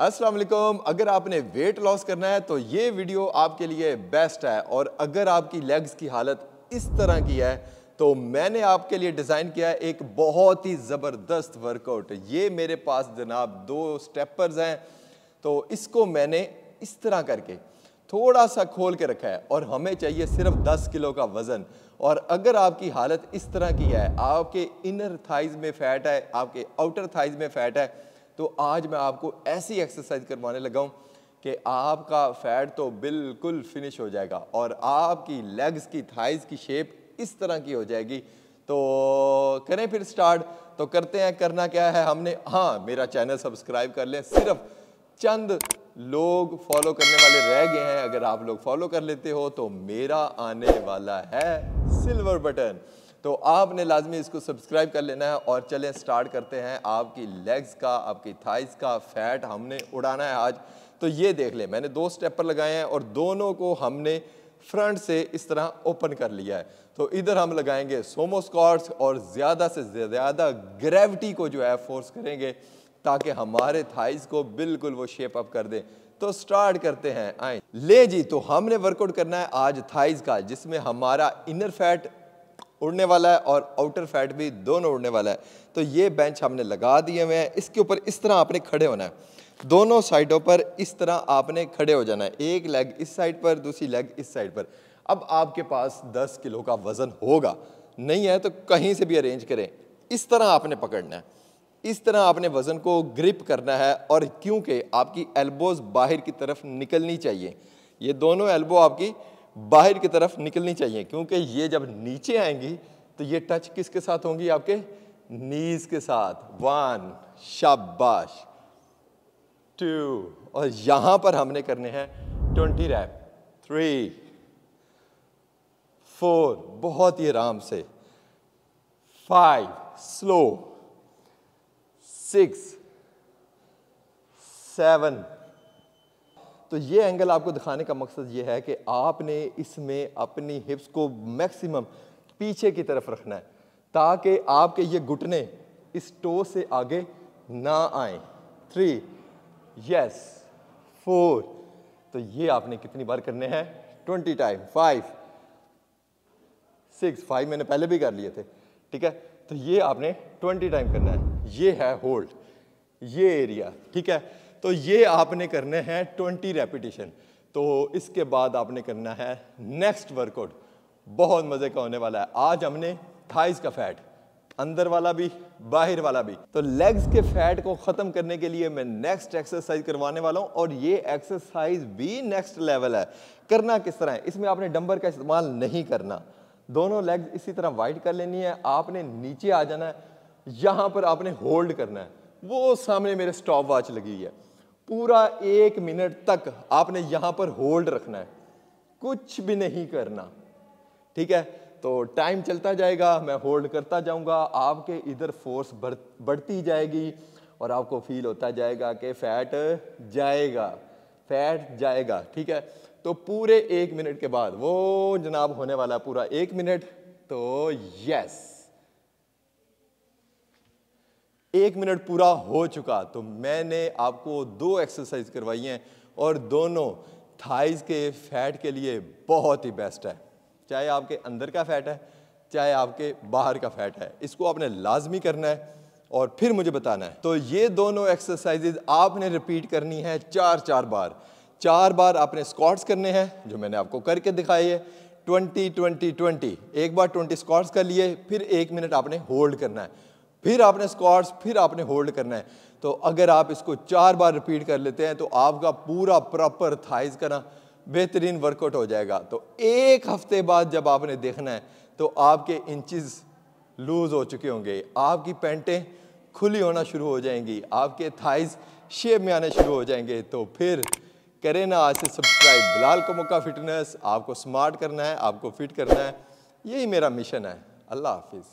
असलम अगर आपने weight loss करना है तो ये वीडियो आपके लिए बेस्ट है और अगर आपकी लेग्स की हालत इस तरह की है तो मैंने आपके लिए डिज़ाइन किया है एक बहुत ही ज़बरदस्त वर्कआउट ये मेरे पास जनाब दो स्टेपर्स हैं तो इसको मैंने इस तरह करके थोड़ा सा खोल के रखा है और हमें चाहिए सिर्फ 10 किलो का वज़न और अगर आपकी हालत इस तरह की है आपके इनर थाइज में फैट है आपके आउटर थाइज में फैट है तो आज मैं आपको ऐसी एक्सरसाइज करवाने लगा हूँ कि आपका फैट तो बिल्कुल फिनिश हो जाएगा और आपकी लेग्स की थाइज की शेप इस तरह की हो जाएगी तो करें फिर स्टार्ट तो करते हैं करना क्या है हमने हाँ मेरा चैनल सब्सक्राइब कर लें सिर्फ चंद लोग फॉलो करने वाले रह गए हैं अगर आप लोग फॉलो कर लेते हो तो मेरा आने वाला है सिल्वर बटन तो आपने लाजमी इसको सब्सक्राइब कर लेना है और चलें स्टार्ट करते हैं आपकी लेग्स का आपकी थाइस का फैट हमने उड़ाना है आज तो ये देख लें मैंने दो स्टेप पर लगाए हैं और दोनों को हमने फ्रंट से इस तरह ओपन कर लिया है तो इधर हम लगाएंगे सोमोस्कॉट्स और ज़्यादा से ज़्यादा ग्रेविटी को जो है फोर्स करेंगे ताकि हमारे थाइस को बिल्कुल वो शेप अप कर दें तो स्टार्ट करते हैं आए ले जी तो हमने वर्कआउट करना है आज थाइस का जिसमें हमारा इनर फैट उड़ने वाला है और आउटर फैट भी दोनों उड़ने वाला है तो ये बेंच हमने लगा दिए हुए हैं इसके ऊपर इस तरह आपने खड़े होना है दोनों साइडों पर इस तरह आपने खड़े हो जाना है एक लेग इस साइड पर दूसरी लेग इस साइड पर अब आपके पास 10 किलो का वज़न होगा नहीं है तो कहीं से भी अरेंज करें इस तरह आपने पकड़ना है इस तरह आपने वज़न को ग्रिप करना है और क्योंकि आपकी एल्बोज़ बाहर की तरफ निकलनी चाहिए ये दोनों एल्बो आपकी बाहर की तरफ निकलनी चाहिए क्योंकि ये जब नीचे आएंगी तो ये टच किसके साथ होंगी आपके नीज के साथ वन शाबाश टू और यहां पर हमने करने हैं ट्वेंटी रैप थ्री फोर बहुत ही आराम से फाइव स्लो सिक्स सेवन तो ये एंगल आपको दिखाने का मकसद ये है कि आपने इसमें अपनी हिप्स को मैक्सिमम पीछे की तरफ रखना है ताकि आपके ये घुटने इस टो से आगे ना आए थ्री यस फोर तो ये आपने कितनी बार करने हैं twenty time five six five मैंने पहले भी कर लिए थे ठीक है तो ये आपने ट्वेंटी टाइम करना है ये है होल्ड ये एरिया ठीक है तो ये आपने करने हैं ट्वेंटी रेपिटेशन तो इसके बाद आपने करना है नेक्स्ट वर्कआउट बहुत मज़े का होने वाला है आज हमने थाइस का फैट अंदर वाला भी बाहर वाला भी तो लेग्स के फैट को ख़त्म करने के लिए मैं नेक्स्ट एक्सरसाइज करवाने वाला हूँ और ये एक्सरसाइज भी नेक्स्ट लेवल है करना किस तरह है इसमें आपने डंबर का इस्तेमाल नहीं करना दोनों लेग्स इसी तरह वाइट कर लेनी है आपने नीचे आ जाना है यहाँ पर आपने होल्ड करना है वो सामने मेरे स्टॉप वॉच लगी है पूरा एक मिनट तक आपने यहां पर होल्ड रखना है कुछ भी नहीं करना ठीक है तो टाइम चलता जाएगा मैं होल्ड करता जाऊंगा आपके इधर फोर्स बढ़ती जाएगी और आपको फील होता जाएगा कि फैट जाएगा फैट जाएगा ठीक है तो पूरे एक मिनट के बाद वो जनाब होने वाला पूरा एक मिनट तो यस एक मिनट पूरा हो चुका तो मैंने आपको दो एक्सरसाइज करवाई हैं और दोनों थाइस के फैट के लिए बहुत ही बेस्ट है चाहे आपके अंदर का फैट है चाहे आपके बाहर का फैट है इसको आपने लाजमी करना है और फिर मुझे बताना है तो ये दोनों एक्सरसाइजेज आपने रिपीट करनी है चार चार बार चार बार आपने स्कॉट्स करने हैं जो मैंने आपको करके दिखाई है ट्वेंटी ट्वेंटी ट्वेंटी एक बार ट्वेंटी स्कॉट्स कर लिए फिर एक मिनट आपने होल्ड करना है फिर आपने स्क्वाट्स फिर आपने होल्ड करना है तो अगर आप इसको चार बार रिपीट कर लेते हैं तो आपका पूरा प्रॉपर थाइज का ना बेहतरीन वर्कआउट हो जाएगा तो एक हफ्ते बाद जब आपने देखना है तो आपके इंचज लूज हो चुके होंगे आपकी पैंटें खुली होना शुरू हो जाएंगी आपके थाइज शेप में आने शुरू हो जाएंगे तो फिर करें ना आज से सब्सक्राइब बिलाल को मौका फिटनेस आपको स्मार्ट करना है आपको फिट करना है यही मेरा मिशन है अल्लाह हाफिज़